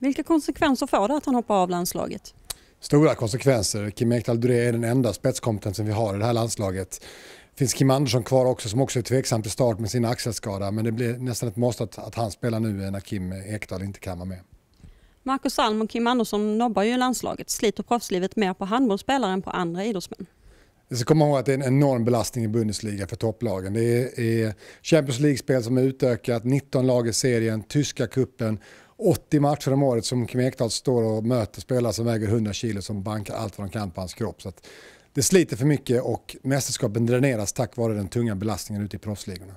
Vilka konsekvenser får det att han hoppar av landslaget? Stora konsekvenser. Kim Ekdahl Duré är den enda spetskompetensen vi har i det här landslaget Det finns Kim Andersson kvar också som också är tveksam till start med sin axelskada. Men det blir nästan ett måste att, att han spelar nu när Kim Ekdahl inte kan vara med. Marcus Alm och Kim Andersson nobbar ju landslaget. Sliter proffslivet mer på handbollsspelare än på andra idrottsmän? Vi ska komma ihåg att det är en enorm belastning i Bundesliga för topplagen. Det är Champions League-spel som är utökat, 19 lag i serien, tyska kuppen 80 matcher om året som Kim Ekdahl står och möter spelare som väger 100 kilo som bankar allt vad de kan på hans kropp. Så det sliter för mycket och mästerskapen dräneras tack vare den tunga belastningen ute i proffsligorna.